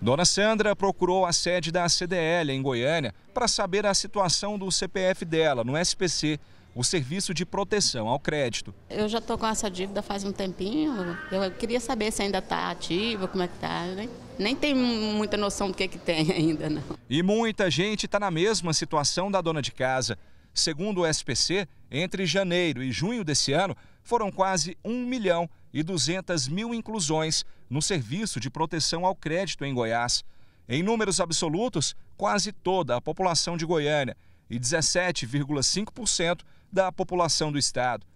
Dona Sandra procurou a sede da CDL em Goiânia para saber a situação do CPF dela no SPC, o Serviço de Proteção ao Crédito. Eu já estou com essa dívida faz um tempinho. Eu queria saber se ainda está ativa, como é que está. Né? Nem tem muita noção do que, é que tem ainda, não. E muita gente está na mesma situação da dona de casa. Segundo o SPC, entre janeiro e junho desse ano, foram quase um milhão e 200 mil inclusões no Serviço de Proteção ao Crédito em Goiás. Em números absolutos, quase toda a população de Goiânia e 17,5% da população do estado.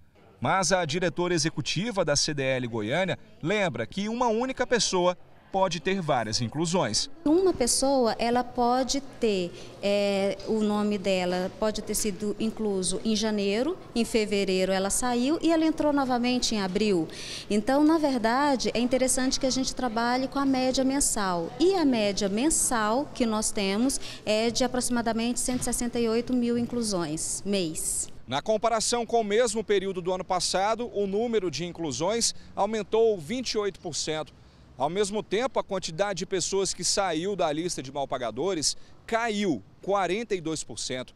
Mas a diretora executiva da CDL Goiânia lembra que uma única pessoa pode ter várias inclusões. Uma pessoa, ela pode ter é, o nome dela, pode ter sido incluso em janeiro, em fevereiro ela saiu e ela entrou novamente em abril. Então, na verdade, é interessante que a gente trabalhe com a média mensal. E a média mensal que nós temos é de aproximadamente 168 mil inclusões mês. Na comparação com o mesmo período do ano passado, o número de inclusões aumentou 28%. Ao mesmo tempo, a quantidade de pessoas que saiu da lista de mal pagadores caiu 42%.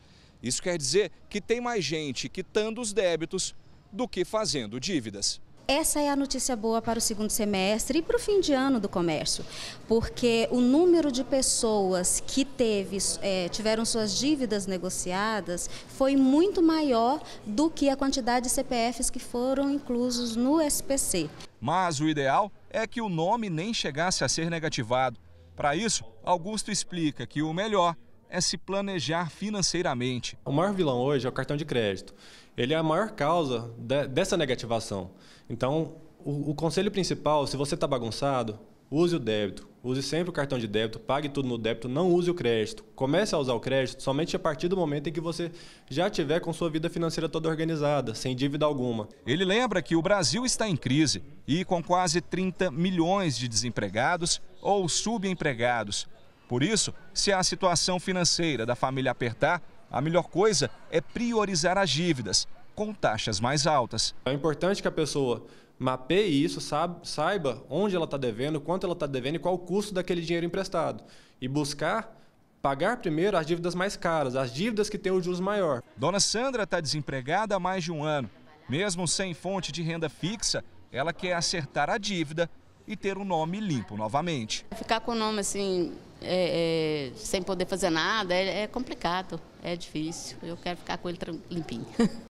Isso quer dizer que tem mais gente quitando os débitos do que fazendo dívidas. Essa é a notícia boa para o segundo semestre e para o fim de ano do comércio, porque o número de pessoas que teve, é, tiveram suas dívidas negociadas foi muito maior do que a quantidade de CPFs que foram inclusos no SPC. Mas o ideal é que o nome nem chegasse a ser negativado. Para isso, Augusto explica que o melhor é se planejar financeiramente. O maior vilão hoje é o cartão de crédito. Ele é a maior causa de, dessa negativação. Então, o, o conselho principal, se você está bagunçado, use o débito. Use sempre o cartão de débito, pague tudo no débito, não use o crédito. Comece a usar o crédito somente a partir do momento em que você já tiver com sua vida financeira toda organizada, sem dívida alguma. Ele lembra que o Brasil está em crise e com quase 30 milhões de desempregados ou subempregados. Por isso, se a situação financeira da família apertar, a melhor coisa é priorizar as dívidas com taxas mais altas. É importante que a pessoa mapeie isso, saiba onde ela está devendo, quanto ela está devendo e qual o custo daquele dinheiro emprestado. E buscar pagar primeiro as dívidas mais caras, as dívidas que têm o juros maior. Dona Sandra está desempregada há mais de um ano. Mesmo sem fonte de renda fixa, ela quer acertar a dívida e ter o um nome limpo novamente. Ficar com o nome assim, é, é, sem poder fazer nada, é, é complicado, é difícil. Eu quero ficar com ele limpinho.